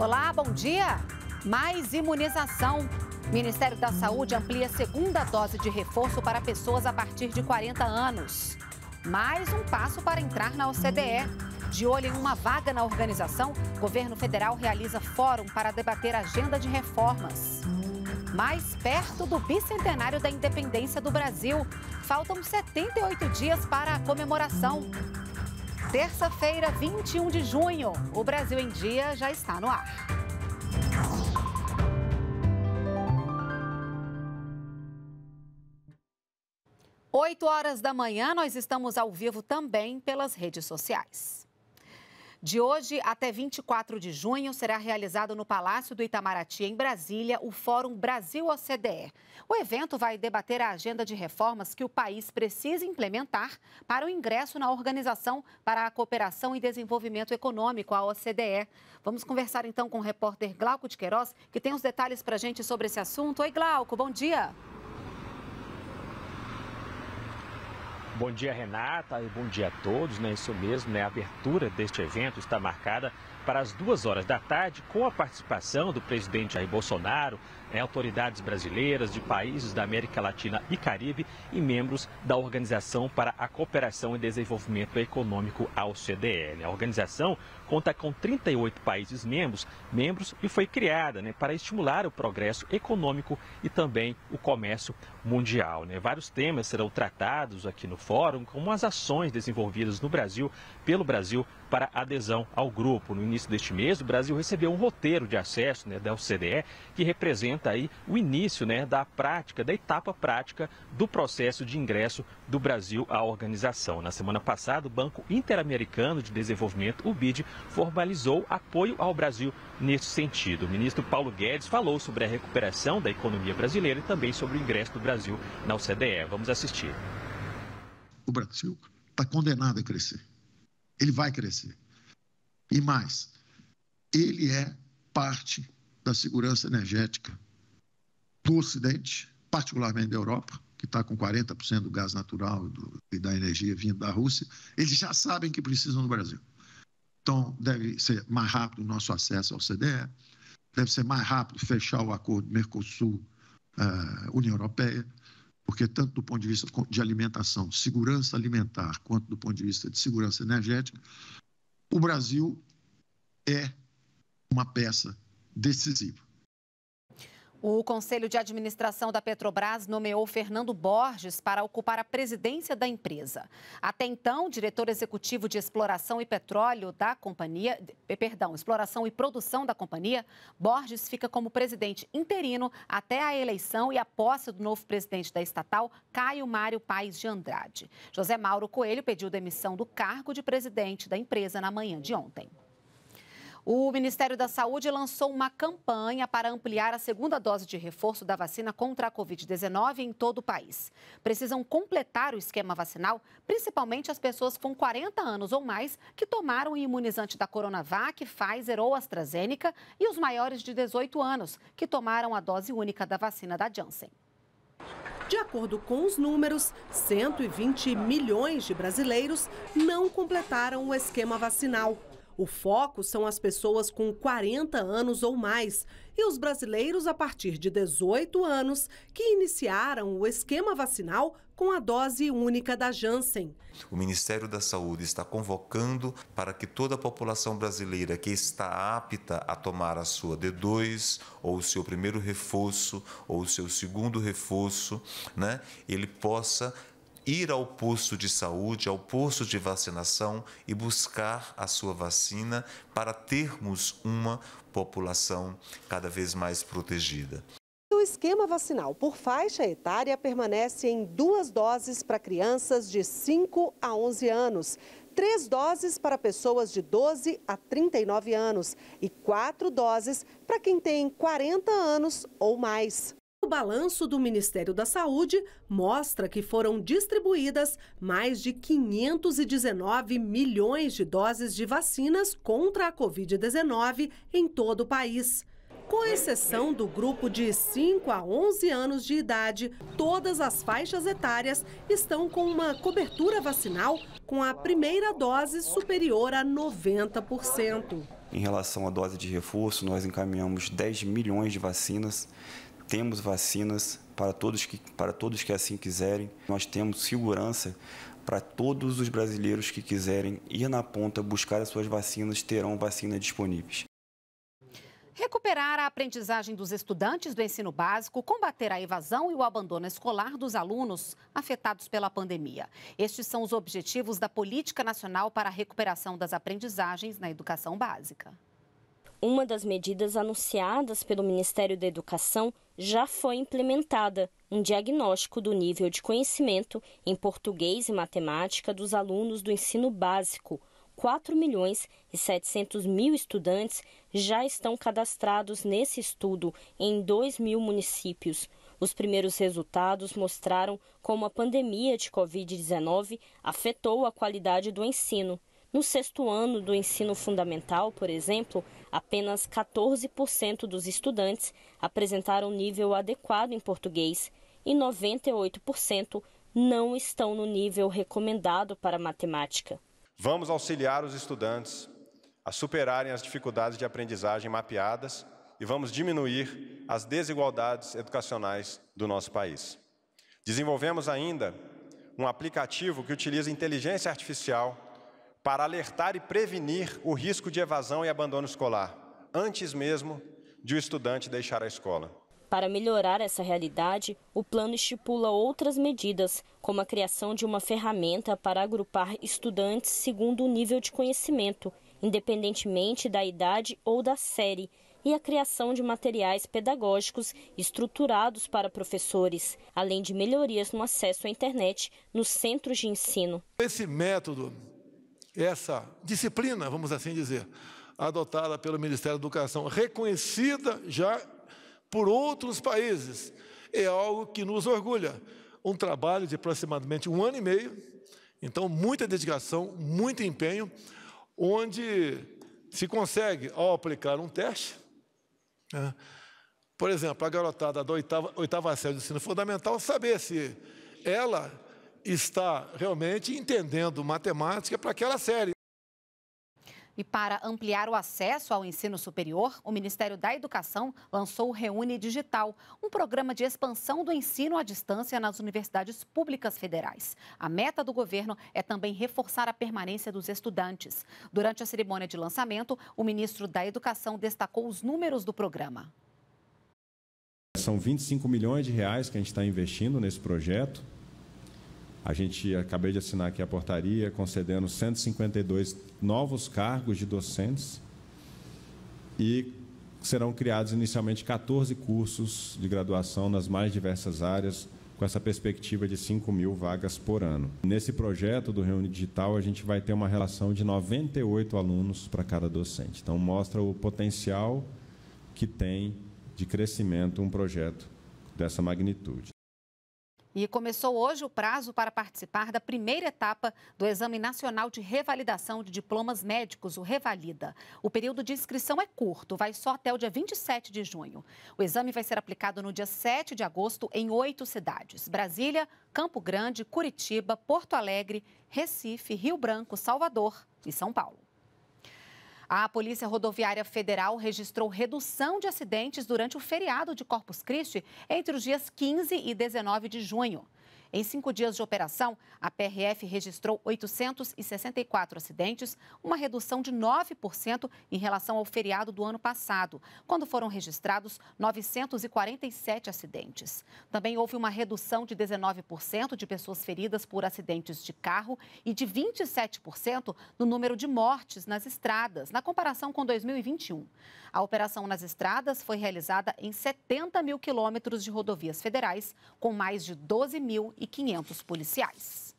Olá, bom dia. Mais imunização. Ministério da Saúde amplia a segunda dose de reforço para pessoas a partir de 40 anos. Mais um passo para entrar na OCDE. De olho em uma vaga na organização, governo federal realiza fórum para debater agenda de reformas. Mais perto do bicentenário da independência do Brasil, faltam 78 dias para a comemoração. Terça-feira, 21 de junho, o Brasil em Dia já está no ar. Oito horas da manhã, nós estamos ao vivo também pelas redes sociais. De hoje até 24 de junho será realizado no Palácio do Itamaraty, em Brasília, o Fórum Brasil OCDE. O evento vai debater a agenda de reformas que o país precisa implementar para o ingresso na Organização para a Cooperação e Desenvolvimento Econômico, a OCDE. Vamos conversar então com o repórter Glauco de Queiroz, que tem os detalhes para a gente sobre esse assunto. Oi, Glauco, bom dia. Bom dia, Renata, e bom dia a todos, né? Isso mesmo, né? A abertura deste evento está marcada para as duas horas da tarde, com a participação do presidente Jair Bolsonaro, né, autoridades brasileiras de países da América Latina e Caribe e membros da Organização para a Cooperação e Desenvolvimento Econômico, a OCDE. Né. A organização conta com 38 países membros, membros e foi criada né, para estimular o progresso econômico e também o comércio mundial. Né. Vários temas serão tratados aqui no fórum, como as ações desenvolvidas no Brasil, pelo Brasil, para adesão ao grupo. No início deste mês, o Brasil recebeu um roteiro de acesso né, da OCDE que representa aí o início né, da prática, da etapa prática do processo de ingresso do Brasil à organização. Na semana passada, o Banco Interamericano de Desenvolvimento, o BID, formalizou apoio ao Brasil nesse sentido. O ministro Paulo Guedes falou sobre a recuperação da economia brasileira e também sobre o ingresso do Brasil na OCDE. Vamos assistir. O Brasil está condenado a crescer. Ele vai crescer. E mais, ele é parte da segurança energética do Ocidente, particularmente da Europa, que está com 40% do gás natural do, e da energia vindo da Rússia. Eles já sabem que precisam do Brasil. Então, deve ser mais rápido o nosso acesso ao CDE, deve ser mais rápido fechar o acordo Mercosul-União eh, uh, Europeia, porque tanto do ponto de vista de alimentação, segurança alimentar, quanto do ponto de vista de segurança energética, o Brasil é uma peça decisiva. O Conselho de Administração da Petrobras nomeou Fernando Borges para ocupar a presidência da empresa. Até então, diretor executivo de Exploração e Petróleo da companhia, eh, perdão, Exploração e Produção da companhia, Borges fica como presidente interino até a eleição e a posse do novo presidente da estatal, Caio Mário Paes de Andrade. José Mauro Coelho pediu demissão do cargo de presidente da empresa na manhã de ontem. O Ministério da Saúde lançou uma campanha para ampliar a segunda dose de reforço da vacina contra a Covid-19 em todo o país. Precisam completar o esquema vacinal, principalmente as pessoas com 40 anos ou mais que tomaram o imunizante da Coronavac, Pfizer ou AstraZeneca e os maiores de 18 anos que tomaram a dose única da vacina da Janssen. De acordo com os números, 120 milhões de brasileiros não completaram o esquema vacinal. O foco são as pessoas com 40 anos ou mais e os brasileiros a partir de 18 anos que iniciaram o esquema vacinal com a dose única da Janssen. O Ministério da Saúde está convocando para que toda a população brasileira que está apta a tomar a sua D2 ou o seu primeiro reforço ou o seu segundo reforço, né, ele possa ir ao posto de saúde, ao posto de vacinação e buscar a sua vacina para termos uma população cada vez mais protegida. O esquema vacinal por faixa etária permanece em duas doses para crianças de 5 a 11 anos, três doses para pessoas de 12 a 39 anos e quatro doses para quem tem 40 anos ou mais balanço do Ministério da Saúde mostra que foram distribuídas mais de 519 milhões de doses de vacinas contra a Covid-19 em todo o país. Com exceção do grupo de 5 a 11 anos de idade, todas as faixas etárias estão com uma cobertura vacinal com a primeira dose superior a 90%. Em relação à dose de reforço, nós encaminhamos 10 milhões de vacinas, temos vacinas para todos que, para todos que assim quiserem. Nós temos segurança para todos os brasileiros que quiserem ir na ponta buscar as suas vacinas, terão vacinas disponíveis. Recuperar a aprendizagem dos estudantes do ensino básico, combater a evasão e o abandono escolar dos alunos afetados pela pandemia. Estes são os objetivos da Política Nacional para a Recuperação das Aprendizagens na Educação Básica. Uma das medidas anunciadas pelo Ministério da Educação já foi implementada, um diagnóstico do nível de conhecimento em português e matemática dos alunos do ensino básico. 4 milhões e 700 mil estudantes já estão cadastrados nesse estudo em 2 mil municípios. Os primeiros resultados mostraram como a pandemia de Covid-19 afetou a qualidade do ensino. No sexto ano do ensino fundamental, por exemplo, apenas 14% dos estudantes apresentaram nível adequado em português e 98% não estão no nível recomendado para matemática. Vamos auxiliar os estudantes a superarem as dificuldades de aprendizagem mapeadas e vamos diminuir as desigualdades educacionais do nosso país. Desenvolvemos ainda um aplicativo que utiliza inteligência artificial para alertar e prevenir o risco de evasão e abandono escolar, antes mesmo de o estudante deixar a escola. Para melhorar essa realidade, o plano estipula outras medidas, como a criação de uma ferramenta para agrupar estudantes segundo o nível de conhecimento, independentemente da idade ou da série, e a criação de materiais pedagógicos estruturados para professores, além de melhorias no acesso à internet nos centros de ensino. Esse método essa disciplina, vamos assim dizer, adotada pelo Ministério da Educação, reconhecida já por outros países, é algo que nos orgulha. Um trabalho de aproximadamente um ano e meio, então muita dedicação, muito empenho, onde se consegue, ao aplicar um teste, né, por exemplo, a garotada da oitava, oitava série do ensino fundamental, saber se ela está realmente entendendo matemática para aquela série. E para ampliar o acesso ao ensino superior, o Ministério da Educação lançou o Reúne Digital, um programa de expansão do ensino à distância nas universidades públicas federais. A meta do governo é também reforçar a permanência dos estudantes. Durante a cerimônia de lançamento, o ministro da Educação destacou os números do programa. São 25 milhões de reais que a gente está investindo nesse projeto. A gente acabei de assinar aqui a portaria concedendo 152 novos cargos de docentes e serão criados inicialmente 14 cursos de graduação nas mais diversas áreas, com essa perspectiva de 5 mil vagas por ano. Nesse projeto do Reúne Digital, a gente vai ter uma relação de 98 alunos para cada docente. Então, mostra o potencial que tem de crescimento um projeto dessa magnitude. E começou hoje o prazo para participar da primeira etapa do Exame Nacional de Revalidação de Diplomas Médicos, o Revalida. O período de inscrição é curto, vai só até o dia 27 de junho. O exame vai ser aplicado no dia 7 de agosto em oito cidades: Brasília, Campo Grande, Curitiba, Porto Alegre, Recife, Rio Branco, Salvador e São Paulo. A Polícia Rodoviária Federal registrou redução de acidentes durante o feriado de Corpus Christi entre os dias 15 e 19 de junho. Em cinco dias de operação, a PRF registrou 864 acidentes, uma redução de 9% em relação ao feriado do ano passado, quando foram registrados 947 acidentes. Também houve uma redução de 19% de pessoas feridas por acidentes de carro e de 27% no número de mortes nas estradas, na comparação com 2021. A operação nas estradas foi realizada em 70 mil quilômetros de rodovias federais, com mais de 12 mil e 500 policiais.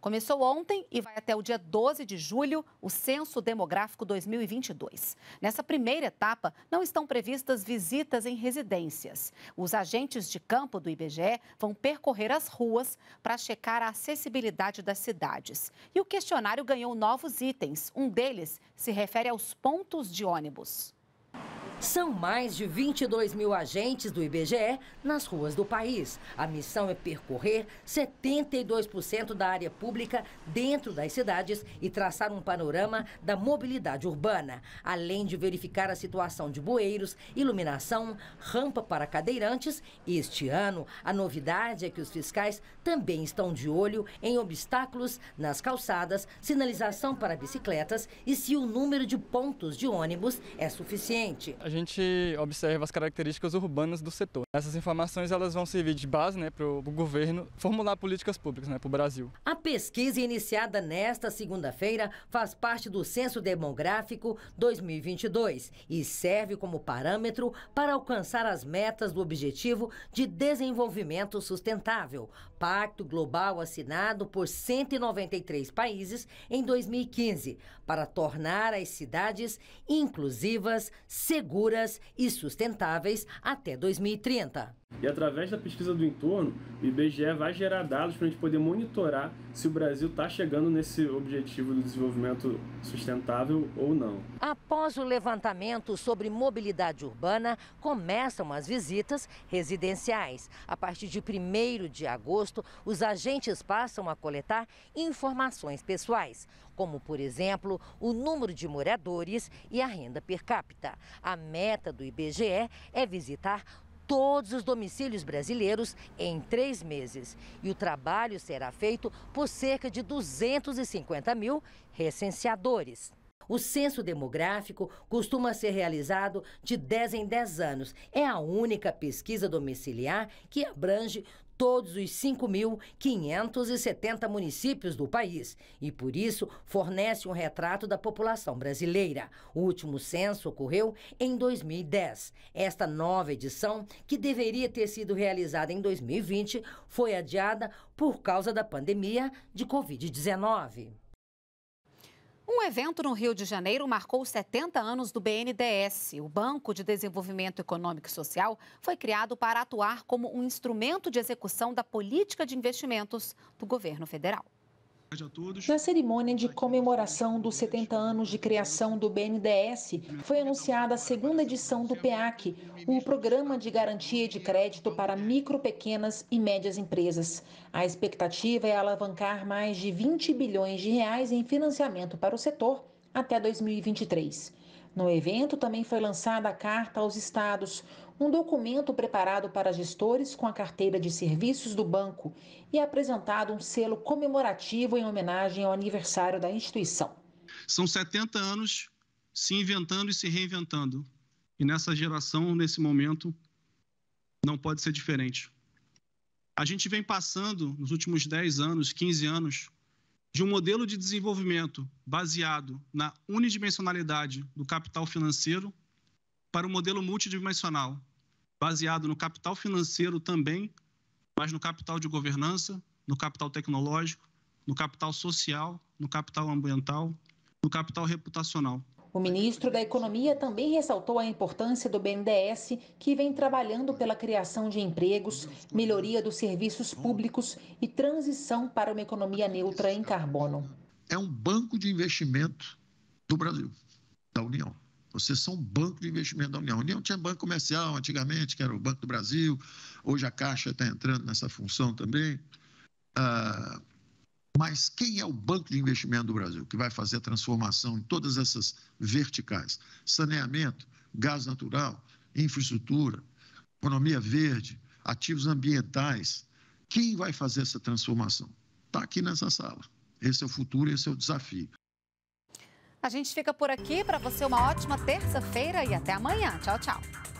Começou ontem e vai até o dia 12 de julho o Censo Demográfico 2022. Nessa primeira etapa, não estão previstas visitas em residências. Os agentes de campo do IBGE vão percorrer as ruas para checar a acessibilidade das cidades. E o questionário ganhou novos itens. Um deles se refere aos pontos de ônibus. São mais de 22 mil agentes do IBGE nas ruas do país. A missão é percorrer 72% da área pública dentro das cidades e traçar um panorama da mobilidade urbana, além de verificar a situação de bueiros, iluminação, rampa para cadeirantes. E este ano, a novidade é que os fiscais também estão de olho em obstáculos nas calçadas, sinalização para bicicletas e se o número de pontos de ônibus é suficiente gente observa as características urbanas do setor. Essas informações elas vão servir de base né, para o governo formular políticas públicas né, para o Brasil. A pesquisa iniciada nesta segunda-feira faz parte do Censo Demográfico 2022 e serve como parâmetro para alcançar as metas do Objetivo de Desenvolvimento Sustentável, pacto global assinado por 193 países em 2015, para tornar as cidades inclusivas, seguras seguras e sustentáveis até 2030. E através da pesquisa do entorno, o IBGE vai gerar dados para a gente poder monitorar se o Brasil está chegando nesse objetivo do desenvolvimento sustentável ou não. Após o levantamento sobre mobilidade urbana, começam as visitas residenciais. A partir de 1 de agosto, os agentes passam a coletar informações pessoais, como, por exemplo, o número de moradores e a renda per capita. A meta do IBGE é visitar todos os domicílios brasileiros em três meses. E o trabalho será feito por cerca de 250 mil recenseadores. O censo demográfico costuma ser realizado de 10 em 10 anos. É a única pesquisa domiciliar que abrange todos os 5.570 municípios do país e, por isso, fornece um retrato da população brasileira. O último censo ocorreu em 2010. Esta nova edição, que deveria ter sido realizada em 2020, foi adiada por causa da pandemia de Covid-19. Um evento no Rio de Janeiro marcou 70 anos do BNDES. O Banco de Desenvolvimento Econômico e Social foi criado para atuar como um instrumento de execução da política de investimentos do governo federal. Na cerimônia de comemoração dos 70 anos de criação do BNDES, foi anunciada a segunda edição do PEAC, o um Programa de Garantia de Crédito para Micro, Pequenas e Médias Empresas. A expectativa é alavancar mais de 20 bilhões de reais em financiamento para o setor até 2023. No evento também foi lançada a carta aos estados um documento preparado para gestores com a carteira de serviços do banco e apresentado um selo comemorativo em homenagem ao aniversário da instituição. São 70 anos se inventando e se reinventando. E nessa geração, nesse momento, não pode ser diferente. A gente vem passando, nos últimos 10 anos, 15 anos, de um modelo de desenvolvimento baseado na unidimensionalidade do capital financeiro para um modelo multidimensional, baseado no capital financeiro também, mas no capital de governança, no capital tecnológico, no capital social, no capital ambiental, no capital reputacional. O ministro da Economia também ressaltou a importância do BNDES, que vem trabalhando pela criação de empregos, melhoria dos serviços públicos e transição para uma economia neutra em carbono. É um banco de investimento do Brasil, da União. Vocês é são um banco de investimento da União. A União tinha banco comercial antigamente, que era o Banco do Brasil. Hoje a Caixa está entrando nessa função também. Ah, mas quem é o banco de investimento do Brasil que vai fazer a transformação em todas essas verticais? Saneamento, gás natural, infraestrutura, economia verde, ativos ambientais. Quem vai fazer essa transformação? Está aqui nessa sala. Esse é o futuro, esse é o desafio. A gente fica por aqui. Para você, uma ótima terça-feira e até amanhã. Tchau, tchau.